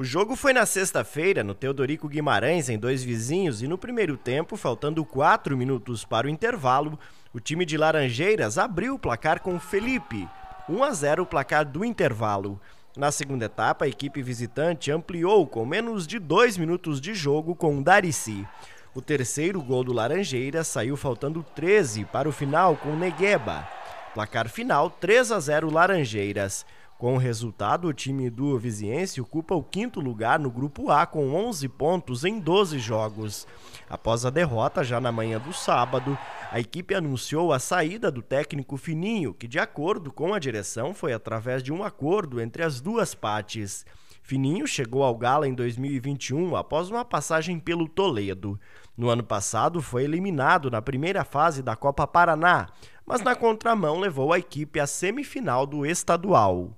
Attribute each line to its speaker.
Speaker 1: O jogo foi na sexta-feira, no Teodorico Guimarães, em dois vizinhos, e no primeiro tempo, faltando quatro minutos para o intervalo, o time de Laranjeiras abriu o placar com Felipe. 1 a 0 o placar do intervalo. Na segunda etapa, a equipe visitante ampliou com menos de dois minutos de jogo com Darici. O terceiro gol do Laranjeiras saiu faltando 13 para o final com Negueba. Placar final 3 a 0 Laranjeiras. Com o resultado, o time do Viziense ocupa o quinto lugar no Grupo A com 11 pontos em 12 jogos. Após a derrota, já na manhã do sábado, a equipe anunciou a saída do técnico Fininho, que, de acordo com a direção, foi através de um acordo entre as duas partes. Fininho chegou ao Gala em 2021 após uma passagem pelo Toledo. No ano passado, foi eliminado na primeira fase da Copa Paraná, mas na contramão levou a equipe à semifinal do estadual.